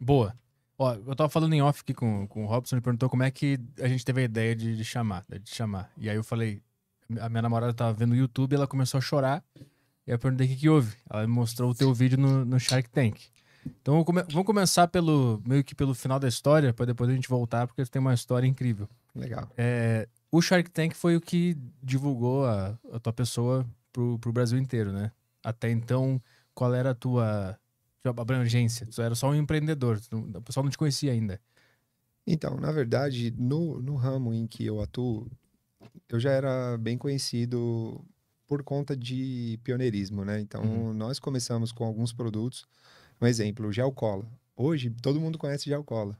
Boa. Ó, eu tava falando em off aqui com, com o Robson, ele perguntou como é que a gente teve a ideia de, de chamar, né, de chamar. E aí eu falei, a minha namorada tava vendo o YouTube, ela começou a chorar, e eu perguntei o que, que houve. Ela me mostrou o teu vídeo no, no Shark Tank. Então come, vamos começar pelo meio que pelo final da história, para depois a gente voltar, porque tem uma história incrível. Legal. É, o Shark Tank foi o que divulgou a, a tua pessoa pro, pro Brasil inteiro, né? Até então, qual era a tua abrangência? Tu era só um empreendedor, o pessoal não te conhecia ainda. Então, na verdade, no, no ramo em que eu atuo, eu já era bem conhecido por conta de pioneirismo, né? Então, uhum. nós começamos com alguns produtos. Um exemplo, gel cola. Hoje, todo mundo conhece gel cola.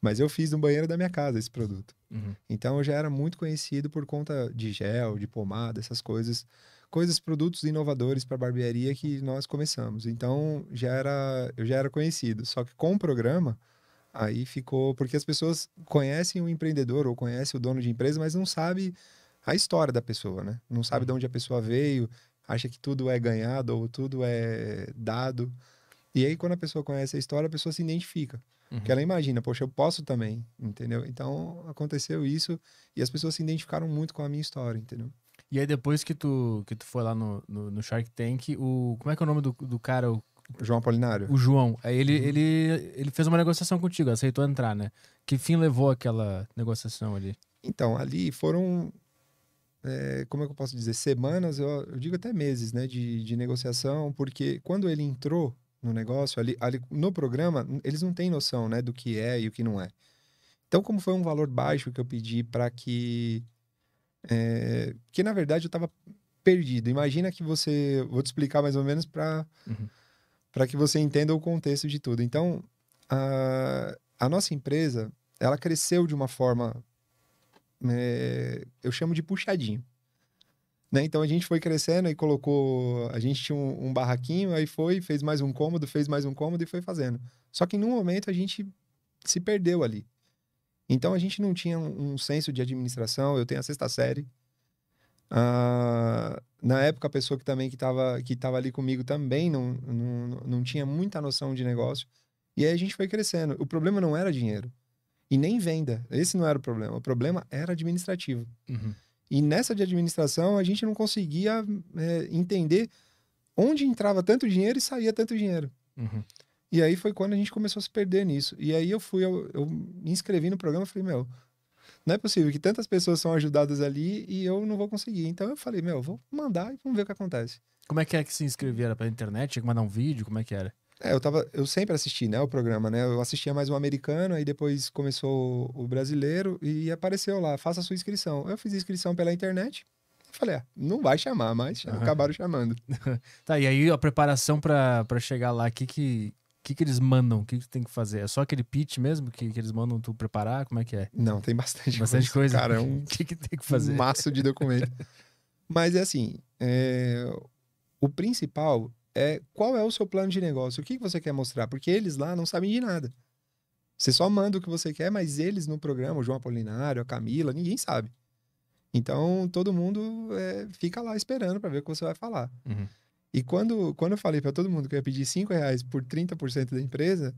Mas eu fiz no banheiro da minha casa esse produto. Uhum. Então, eu já era muito conhecido por conta de gel, de pomada, essas coisas coisas, produtos inovadores para barbearia que nós começamos. Então, já era, eu já era conhecido. Só que com o programa, aí ficou... Porque as pessoas conhecem o empreendedor ou conhecem o dono de empresa, mas não sabe a história da pessoa, né? Não sabe de uhum. onde a pessoa veio, acha que tudo é ganhado ou tudo é dado. E aí, quando a pessoa conhece a história, a pessoa se identifica. Uhum. Porque ela imagina, poxa, eu posso também, entendeu? Então, aconteceu isso e as pessoas se identificaram muito com a minha história, entendeu? E aí depois que tu, que tu foi lá no, no, no Shark Tank, o, como é que é o nome do, do cara? O, João Apolinário. O João. Aí ele, uhum. ele, ele fez uma negociação contigo, aceitou entrar, né? Que fim levou aquela negociação ali? Então, ali foram é, como é que eu posso dizer, semanas, eu, eu digo até meses, né, de, de, negociação, porque quando ele entrou no negócio, ali, ali, no programa, eles não têm noção, né, do que é e o que não é. Então, como foi um valor baixo que eu pedi para que é, que na verdade eu estava perdido. Imagina que você. Vou te explicar mais ou menos para uhum. que você entenda o contexto de tudo. Então, a, a nossa empresa ela cresceu de uma forma. É, eu chamo de puxadinho. Né? Então a gente foi crescendo e colocou. A gente tinha um, um, barraquinho, aí foi, fez mais um cômodo, fez mais um cômodo e foi fazendo. Só que num momento a gente se perdeu ali. Então a gente não tinha um, senso de administração. Eu tenho a sexta série. Uh, na época, a pessoa que também que estava que tava ali comigo também não, não, não tinha muita noção de negócio. E aí a gente foi crescendo. O problema não era dinheiro. E nem venda. Esse não era o problema. O problema era administrativo. Uhum. E nessa de administração, a gente não conseguia é, entender onde entrava tanto dinheiro e saía tanto dinheiro. Uhum. E aí foi quando a gente começou a se perder nisso. E aí eu fui, eu, eu me inscrevi no programa e falei, meu, não é possível que tantas pessoas são ajudadas ali e eu não vou conseguir. Então eu falei, meu, vou mandar e vamos ver o que acontece. Como é que é que se inscrevia? Era pela internet? Tinha que mandar um vídeo? Como é que era? É, eu, tava, eu sempre assisti, né, o programa, né? Eu assistia mais um americano, aí depois começou o brasileiro e apareceu lá, faça sua inscrição. Eu fiz a inscrição pela internet. Falei, ah, não vai chamar, mas uhum. acabaram chamando. tá, e aí a preparação para chegar lá, o que, que, que, que eles mandam? O que, que tu tem que fazer? É só aquele pitch mesmo que, que eles mandam tu preparar? Como é que é? Não, tem bastante, bastante coisa. coisa. Cara, é um que, que tem que fazer? Um maço de documento. Mas é assim, é... o principal é qual é o seu plano de negócio, o que, que você quer mostrar, porque eles lá não sabem de nada. Você só manda o que você quer, mas eles no programa, o João Apolinário, a Camila, ninguém sabe. Então todo mundo é, fica lá esperando para ver o que você vai falar. Uhum. E quando, quando eu falei para todo mundo que eu ia pedir 5 reais por 30% da empresa,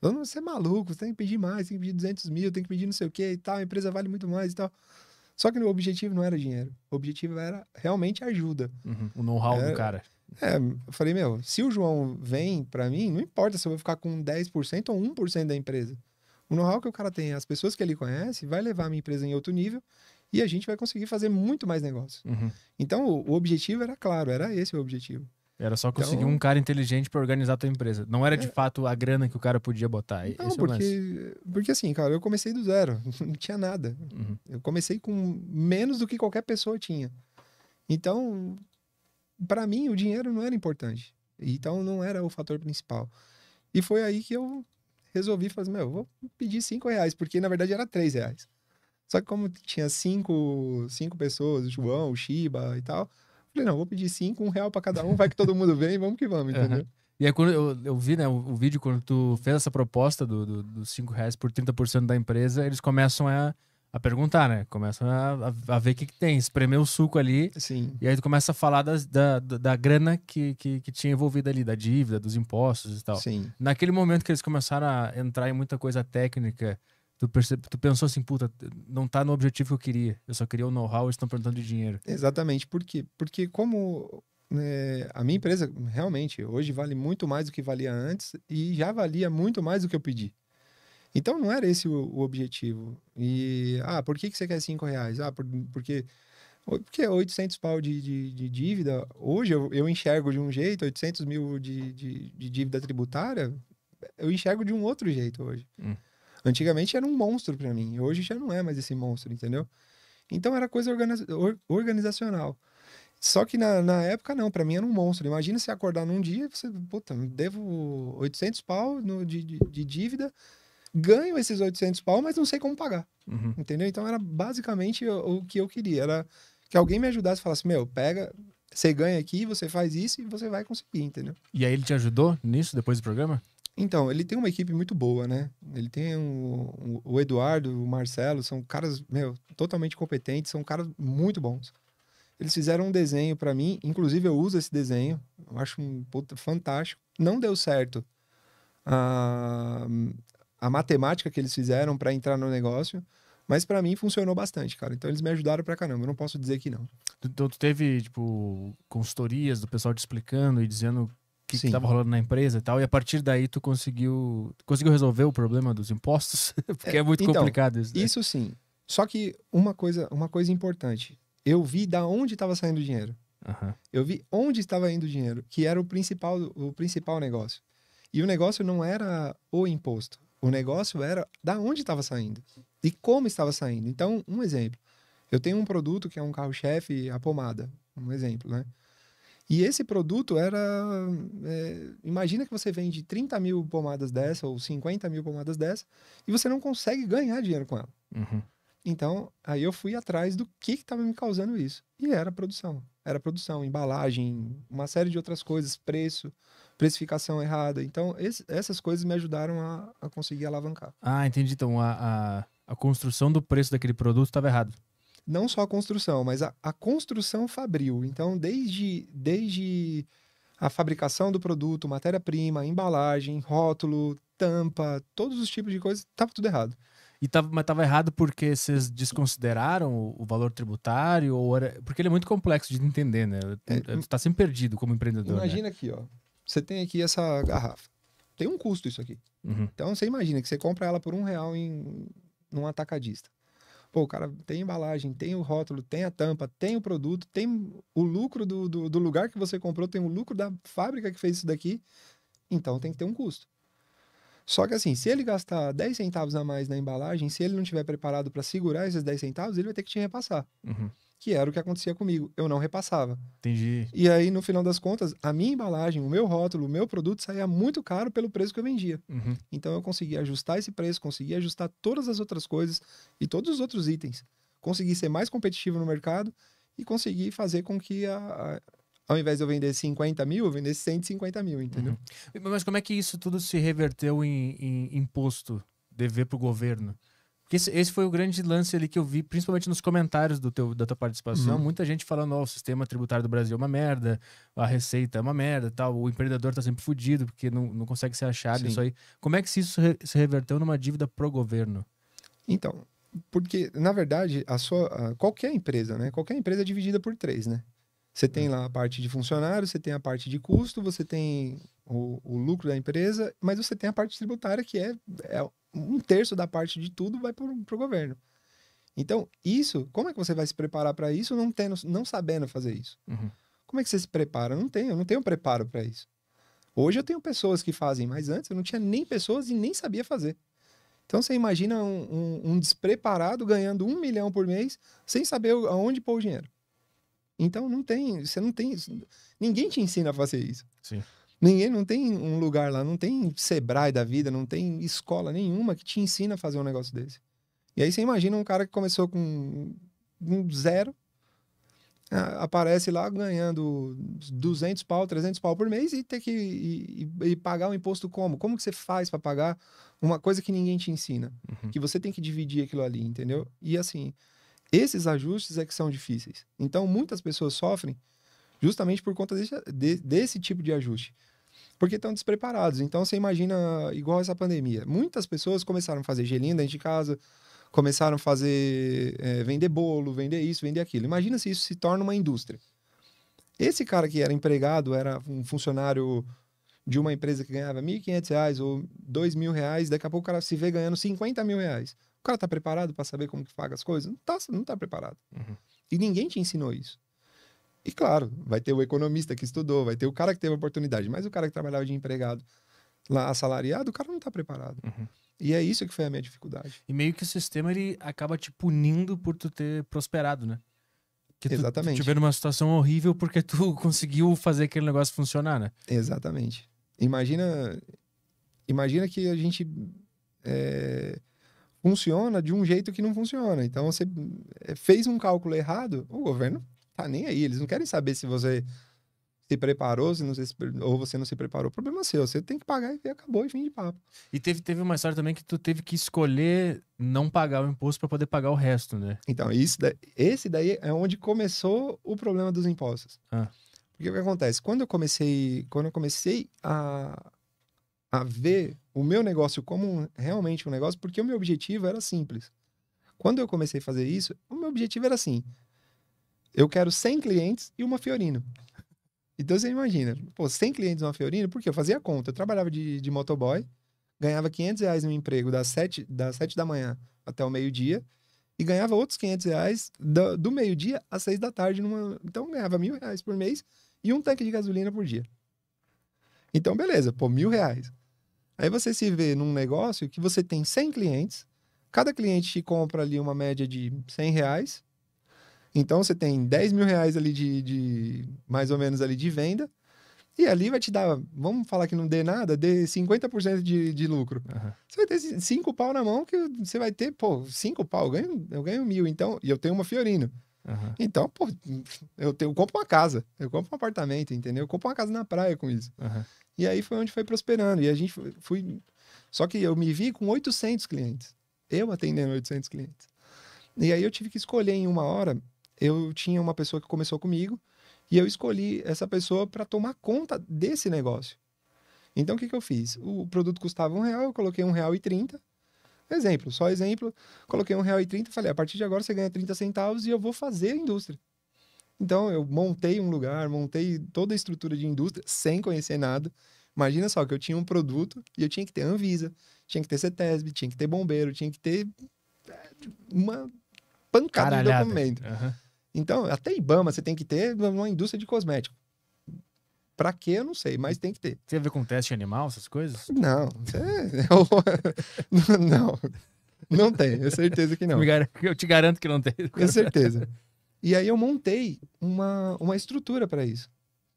todo mundo, você é maluco, você tem que pedir mais, tem que pedir 200 mil, tem que pedir não sei o que e tal, a empresa vale muito mais e tal. Só que o objetivo não era dinheiro. O objetivo era realmente ajuda. Uhum, o know-how do é, cara. É, eu falei, meu, se o João vem para mim, não importa se eu vou ficar com 10% ou 1% da empresa. O know-how que o cara tem, as pessoas que ele conhece, vai levar a minha empresa em outro nível e a gente vai conseguir fazer muito mais negócio. Uhum. Então, o, o objetivo era claro, era esse o objetivo. Era só então, conseguir então, um cara inteligente para organizar a tua empresa. Não era de é... fato a grana que o cara podia botar. Não, Esse é porque, é porque assim, cara, eu comecei do zero. Não tinha nada. Uhum. Eu comecei com menos do que qualquer pessoa tinha. Então, para mim, o dinheiro não era importante. Então, não era o fator principal. E foi aí que eu resolvi fazer, meu, vou pedir cinco reais, porque na verdade era três reais. Só que como tinha cinco, cinco pessoas, o João, o Shiba e tal, Falei, não, vou pedir cinco, um real para cada um, vai que todo mundo vem, vamos que vamos, entendeu? Uhum. E aí, quando eu, eu vi, né, o, o, vídeo, quando tu fez essa proposta dos do, do 5 reais por 30% da empresa, eles começam a, a perguntar, né? Começam a, a, a ver o que, que, tem, espremer o suco ali. Sim. E aí tu começa a falar das, da, da, da grana que, que, que, tinha envolvida ali, da dívida, dos impostos e tal. Sim. Naquele momento que eles começaram a entrar em muita coisa técnica, Tu, percebe, tu pensou assim, puta, não tá no objetivo que eu queria. Eu só queria o know-how, e estão perguntando de dinheiro. Exatamente. Por quê? Porque como é, a minha empresa realmente hoje vale muito mais do que valia antes e já valia muito mais do que eu pedi. Então não era esse o, o objetivo. E, ah, por que, que você quer 5 reais? Ah, por, porque, porque 800 é pau de, de, de dívida, hoje eu, eu, enxergo de um jeito, 800 mil de, de, de, dívida tributária, eu enxergo de um outro jeito hoje. Hum. Antigamente era um monstro para mim, hoje já não é mais esse monstro, entendeu? Então era coisa organizacional. Só que na, na época, não, para mim era um monstro. Imagina se acordar num dia, você, puta, devo 800 pau no, de, de, de, dívida, ganho esses 800 pau, mas não sei como pagar. Uhum. Entendeu? Então era basicamente o, o, que eu queria. Era que alguém me ajudasse e falasse: meu, pega, você ganha aqui, você faz isso e você vai conseguir, entendeu? E aí ele te ajudou nisso depois do programa? Então, ele tem uma equipe muito boa, né? Ele tem um, um, o Eduardo, o Marcelo, são caras, meu, totalmente competentes, são caras muito bons. Eles fizeram um desenho para mim, inclusive eu uso esse desenho, eu acho um, puta, fantástico. Não deu certo a, a matemática que eles fizeram para entrar no negócio, mas para mim funcionou bastante, cara. Então eles me ajudaram pra caramba, eu não posso dizer que não. Então tu teve, tipo, consultorias do pessoal te explicando e dizendo que estava rolando na empresa e tal. E a partir daí tu conseguiu, conseguiu resolver o problema dos impostos? Porque é, é muito então, complicado isso. Né? Isso sim. Só que uma coisa, uma coisa importante. Eu vi da onde estava saindo o dinheiro. Uhum. Eu vi onde estava indo o dinheiro, que era o principal, o principal negócio. E o negócio não era o imposto. O negócio era da onde estava saindo e como estava saindo. Então, um exemplo. Eu tenho um produto que é um carro-chefe, a pomada. Um exemplo, né? E esse produto era. É, imagina que você vende 30 mil pomadas dessa ou 50 mil pomadas dessa e você não consegue ganhar dinheiro com ela. Uhum. Então, aí eu fui atrás do que estava me causando isso. E era produção. Era produção, embalagem, uma série de outras coisas, preço, precificação errada. Então, esse, essas coisas me ajudaram a, a, conseguir alavancar. Ah, entendi. Então, a, a, a construção do preço daquele produto estava errado não só a construção, mas a, a construção fabril. Então, desde, desde a fabricação do produto, matéria-prima, embalagem, rótulo, tampa, todos os tipos de coisas, estava tudo errado. E tava, mas estava errado porque vocês desconsideraram o, o valor tributário? Ou era, porque ele é muito complexo de entender, né? Está é, tá sempre perdido como empreendedor. Né? Imagina né? aqui, ó. Você tem aqui essa garrafa. Tem um custo isso aqui. Uhum. Então você imagina que você compra ela por um real em num atacadista. Pô, o cara tem embalagem, tem o rótulo, tem a tampa, tem o produto, tem o lucro do, do, do lugar que você comprou, tem o lucro da fábrica que fez isso daqui. Então tem que ter um custo. Só que assim, se ele gastar 10 centavos a mais na embalagem, se ele não tiver preparado para segurar esses 10 centavos, ele vai ter que te repassar. Uhum que era o que acontecia comigo. Eu não repassava. Entendi. E aí, no final das contas, a minha embalagem, o meu rótulo, o meu produto saía muito caro pelo preço que eu vendia. Uhum. Então, eu consegui ajustar esse preço, consegui ajustar todas as outras coisas e todos os outros itens. Consegui ser mais competitivo no mercado e consegui fazer com que a, a ao invés de eu vender 50 mil, eu vender 150 mil, entendeu? Uhum. Mas como é que isso tudo se reverteu em, em imposto, dever para o governo? Que esse, esse, foi o grande lance ali que eu vi, principalmente nos comentários do teu, da tua participação. Uhum. Muita gente falando: oh, o sistema tributário do Brasil é uma merda, a receita é uma merda tal. O empreendedor tá sempre fudido porque não, não consegue ser achado Sim. isso aí. Como é que isso se reverteu numa dívida pro governo? Então, porque, na verdade, a sua, a, qualquer empresa, né? Qualquer empresa é dividida por três, né? Você tem uhum. lá a parte de funcionário, você tem a parte de custo, você tem o, o lucro da empresa, mas você tem a parte tributária que é, é um terço da parte de tudo vai para o governo. Então, isso, como é que você vai se preparar para isso não, tendo, não sabendo fazer isso? Uhum. Como é que você se prepara? Não tenho, eu não tenho preparo para isso. Hoje eu tenho pessoas que fazem, mas antes eu não tinha nem pessoas e nem sabia fazer. Então você imagina um, um, um despreparado ganhando um milhão por mês sem saber aonde pôr o dinheiro. Então não tem, você não tem, ninguém te ensina a fazer isso. Sim. Ninguém não tem um lugar lá, não tem Sebrae da vida, não tem escola nenhuma que te ensina a fazer um negócio desse. E aí você imagina um cara que começou com um zero, aparece lá ganhando 200 pau, 300 pau por mês e ter que e, e pagar o um imposto como? Como que você faz para pagar uma coisa que ninguém te ensina? Uhum. Que você tem que dividir aquilo ali, entendeu? E assim, esses ajustes é que são difíceis. Então, muitas pessoas sofrem justamente por conta desse, de, desse tipo de ajuste porque estão despreparados. Então você imagina igual essa pandemia. Muitas pessoas começaram a fazer gelinho dentro de casa, começaram a fazer é, vender bolo, vender isso, vender aquilo. Imagina se isso se torna uma indústria. Esse cara que era empregado era um funcionário de uma empresa que ganhava R$ 1.500 ou R$ mil reais, daqui a pouco o cara se vê ganhando R$ mil reais. O cara tá preparado para saber como que paga as coisas? Não tá, não tá preparado. Uhum. E ninguém te ensinou isso. E claro, vai ter o economista que estudou, vai ter o cara que teve a oportunidade, mas o cara que trabalhava de empregado lá assalariado, o cara não está preparado. Uhum. E é isso que foi a minha dificuldade. E meio que o sistema ele acaba te punindo por tu ter prosperado, né? Que tu, Exatamente. Tu tiver numa situação horrível porque tu conseguiu fazer aquele negócio funcionar, né? Exatamente. Imagina, imagina que a gente é, funciona de um jeito que não funciona. Então você é, fez um cálculo errado, o governo tá nem aí. Eles não querem saber se você se preparou, se não se, ou você não se preparou. Problema é seu. Você tem que pagar e acabou, e fim de papo. E teve, teve uma história também que tu teve que escolher não pagar o imposto para poder pagar o resto, né? Então, isso esse daí é onde começou o problema dos impostos. Ah. Porque o que acontece? Quando eu comecei, quando eu comecei a, a ver o meu negócio como realmente um negócio, porque o meu objetivo era simples. Quando eu comecei a fazer isso, o meu objetivo era assim: eu quero 100 clientes e uma Fiorino. Então você imagina, pô, 100 clientes e uma Fiorino, quê? eu fazia conta. Eu trabalhava de, de motoboy, ganhava 500 reais no emprego das 7, das 7 da manhã até o meio-dia e ganhava outros 500 reais do, do meio-dia às 6 da tarde. Numa... Então ganhava mil reais por mês e um tanque de gasolina por dia. Então, beleza, pô, mil reais. Aí você se vê num negócio que você tem 100 clientes, cada cliente te compra ali uma média de 100 reais, então você tem 10 mil reais ali de, de mais ou menos ali de venda. E ali vai te dar, vamos falar que não dê nada, dê 50% de, de lucro. Uhum. Você vai ter cinco pau na mão, que você vai ter, pô, cinco pau, eu ganho, eu ganho mil, então, e eu tenho uma Fiorino. Uhum. Então, pô, eu, tenho, eu compro uma casa, eu compro um apartamento, entendeu? Eu compro uma casa na praia com isso. Uhum. E aí foi onde foi prosperando. E a gente foi, fui. Só que eu me vi com 800 clientes. Eu atendendo 800 clientes. E aí eu tive que escolher em uma hora eu tinha uma pessoa que começou comigo e eu escolhi essa pessoa para tomar conta desse negócio. Então, o que, que eu fiz? O produto custava um real, eu coloquei um real e trinta. Exemplo, só exemplo. Coloquei um real e trinta, falei, a partir de agora você ganha 30 centavos e eu vou fazer a indústria. Então, eu montei um lugar, montei toda a estrutura de indústria sem conhecer nada. Imagina só que eu tinha um produto e eu tinha que ter Anvisa, tinha que ter CETESB, tinha que ter bombeiro, tinha que ter é, uma pancada de documento. Uhum. Então, até Ibama você tem que ter uma indústria de cosmético. Pra quê, eu não sei, mas tem que ter. Tem a ver com teste animal, essas coisas? Não. É... é não. Não tem, eu certeza que não. Eu te garanto que não tem. Com certeza. E aí eu montei uma, uma estrutura para isso.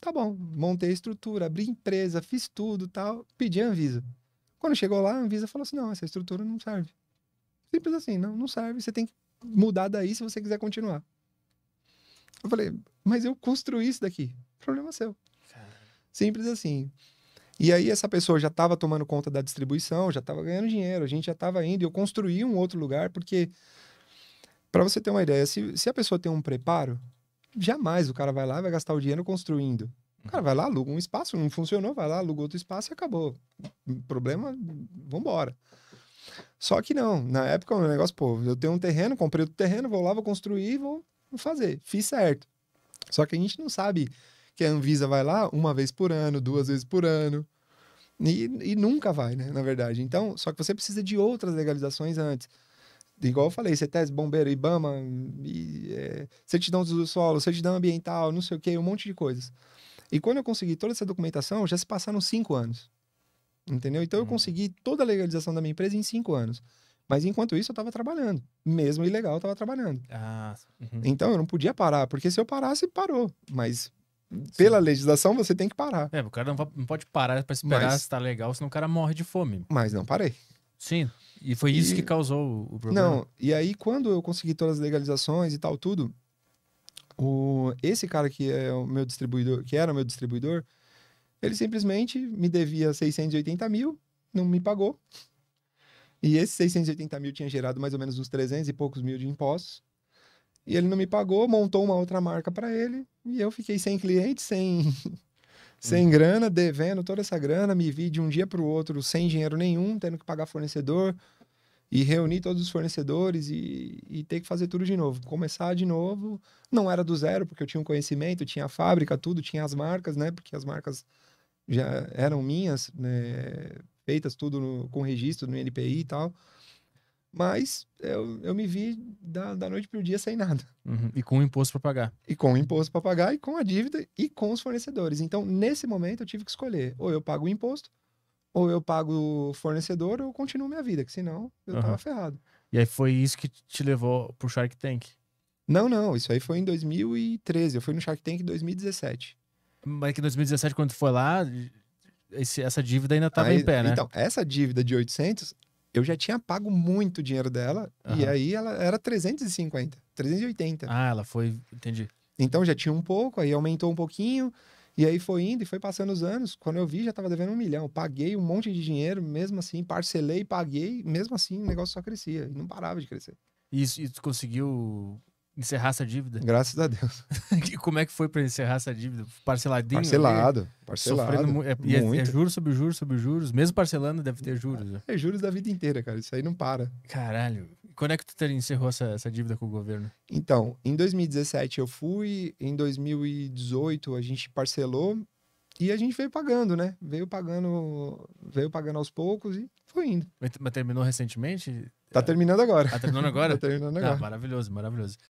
Tá bom, montei a estrutura, abri empresa, fiz tudo tal, pedi a Anvisa. Quando chegou lá, a Anvisa falou assim: não, essa estrutura não serve. Simples assim, não, não serve, você tem que mudar daí se você quiser continuar. Eu falei, mas eu construí isso daqui. Problema seu. Simples assim. E aí essa pessoa já estava tomando conta da distribuição, já estava ganhando dinheiro, a gente já estava indo. E eu construí um outro lugar, porque, para você ter uma ideia, se, se a pessoa tem um preparo, jamais o cara vai lá e vai gastar o dinheiro construindo. O cara vai lá, aluga um espaço, não funcionou, vai lá, aluga outro espaço e acabou. Problema, vambora. Só que não, na época o negócio, pô, eu tenho um terreno, comprei outro terreno, vou lá, vou construir e vou Vou fazer, fiz certo. Só que a gente não sabe que a Anvisa vai lá uma vez por ano, duas vezes por ano. E, e nunca vai, né? Na verdade. Então, só que você precisa de outras legalizações antes. Igual eu falei, CETES, Bombeiro, Ibama, e, é, certidão do solo, certidão ambiental, não sei o que, um monte de coisas. E quando eu consegui toda essa documentação, já se passaram cinco anos. Entendeu? Então hum. eu uhum. consegui toda a legalização da minha empresa em cinco anos. Mas enquanto isso, eu estava trabalhando. Mesmo ilegal, eu estava trabalhando. Ah, uhum. Então eu não podia parar, porque se eu parasse, parou. Mas pela Sim. legislação, você tem que parar. É, o cara não pode parar para esperar mas, se tá legal, senão o cara morre de fome. Mas não parei. Sim. E foi isso e... que causou o problema. Não, e aí quando eu consegui todas as legalizações e tal, tudo, o... esse cara que é o meu distribuidor, que era o meu distribuidor, ele simplesmente me devia 680 mil, não me pagou. E esses 680 mil tinha gerado mais ou menos uns 300 e poucos mil de impostos. E ele não me pagou, montou uma outra marca para ele. E eu fiquei sem cliente, sem, sem hum. grana, devendo toda essa grana. Me vi de um dia para o outro sem dinheiro nenhum, tendo que pagar fornecedor e reunir todos os fornecedores e, e ter que fazer tudo de novo. Começar de novo. Não era do zero, porque eu tinha um conhecimento, tinha a fábrica, tudo, tinha as marcas, né? Porque as marcas já eram minhas, né? feitas, tudo no, com registro no NPI e tal. Mas eu, eu me vi da, da noite para o dia sem nada. Uhum. E com o imposto para pagar. E com o imposto para pagar, e com a dívida, e com os fornecedores. Então, nesse momento, eu tive que escolher: ou eu pago o imposto, ou eu pago o fornecedor, ou continuo minha vida, que senão eu uhum. tava ferrado. E aí foi isso que te levou pro Shark Tank? Não, não. Isso aí foi em 2013. Eu fui no Shark Tank em 2017. Mas que em 2017, quando tu foi lá, esse, essa dívida ainda estava em pé, né? Então, essa dívida de 800, eu já tinha pago muito dinheiro dela, uhum. e aí ela era 350, 380. Ah, ela foi, entendi. Então já tinha um pouco, aí aumentou um pouquinho, e aí foi indo e foi passando os anos. Quando eu vi, já estava devendo um milhão. Paguei um monte de dinheiro, mesmo assim, parcelei, paguei, mesmo assim o negócio só crescia, e não parava de crescer. E, e tu conseguiu encerrar essa dívida? Graças a Deus. e como é que foi para encerrar essa dívida? Parceladinho? Parcelado, parcelado. Sofrendo, é, é, é, muito. É, é, juros sobre juros sobre juros. Mesmo parcelando, deve ter juros. Né? É, é juros da vida inteira, cara. Isso aí não para. Caralho. Quando é que tu encerrou essa, essa dívida com o governo? Então, em 2017 eu fui, em 2018 a gente parcelou e a gente veio pagando, né? Veio pagando, veio pagando aos poucos e foi indo. Mas terminou recentemente? Tá terminando agora. Tá terminando agora? tá terminando tá, agora. Ah, maravilhoso, maravilhoso.